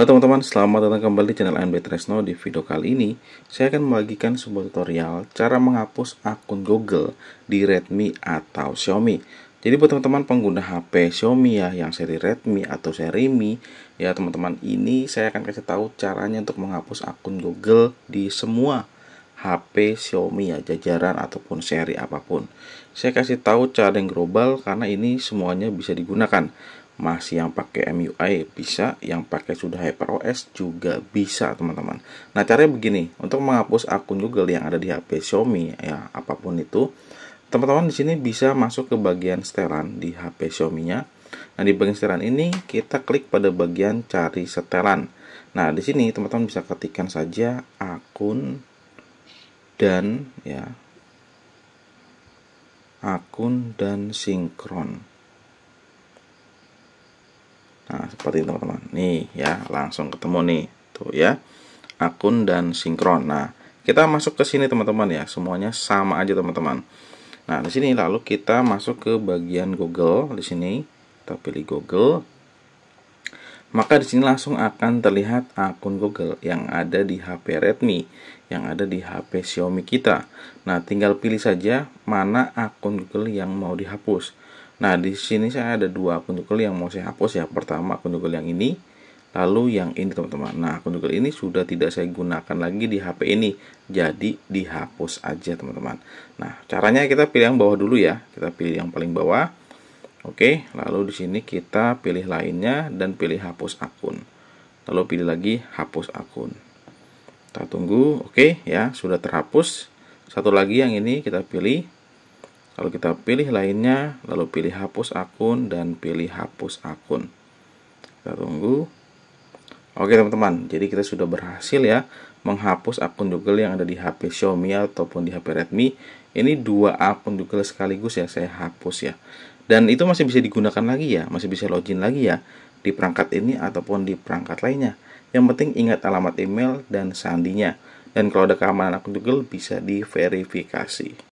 Halo teman-teman, selamat datang kembali di channel NB Tresno. Di video kali ini, saya akan membagikan sebuah tutorial cara menghapus akun Google di Redmi atau Xiaomi. Jadi buat teman-teman pengguna HP Xiaomi ya yang seri Redmi atau seri Mi, ya teman-teman ini saya akan kasih tahu caranya untuk menghapus akun Google di semua HP Xiaomi ya jajaran ataupun seri apapun. Saya kasih tahu cara yang global karena ini semuanya bisa digunakan masih yang pakai MIUI bisa yang pakai sudah HyperOS juga bisa teman-teman nah caranya begini untuk menghapus akun Google yang ada di HP Xiaomi ya apapun itu teman-teman di sini bisa masuk ke bagian setelan di HP Xiaomi-nya nah di bagian setelan ini kita klik pada bagian cari setelan nah di sini teman-teman bisa ketikkan saja akun dan ya akun dan sinkron. seperti ini teman-teman nih ya langsung ketemu nih tuh ya akun dan sinkron nah kita masuk ke sini teman-teman ya semuanya sama aja teman-teman nah di sini lalu kita masuk ke bagian Google di sini kita pilih Google maka di sini langsung akan terlihat akun Google yang ada di HP Redmi yang ada di HP Xiaomi kita nah tinggal pilih saja mana akun Google yang mau dihapus Nah, di sini saya ada dua akun Google yang mau saya hapus ya. Pertama akun Google yang ini, lalu yang ini teman-teman. Nah, akun Google ini sudah tidak saya gunakan lagi di HP ini. Jadi dihapus aja teman-teman. Nah, caranya kita pilih yang bawah dulu ya. Kita pilih yang paling bawah. Oke, lalu di sini kita pilih lainnya dan pilih hapus akun. Lalu pilih lagi hapus akun. Kita tunggu, oke ya, sudah terhapus. Satu lagi yang ini kita pilih Lalu kita pilih lainnya, lalu pilih hapus akun dan pilih hapus akun. Kita tunggu. Oke teman-teman, jadi kita sudah berhasil ya menghapus akun Google yang ada di HP Xiaomi ataupun di HP Redmi. Ini dua akun Google sekaligus ya saya hapus ya. Dan itu masih bisa digunakan lagi ya, masih bisa login lagi ya di perangkat ini ataupun di perangkat lainnya. Yang penting ingat alamat email dan sandinya. Dan kalau ada keamanan akun Google bisa diverifikasi.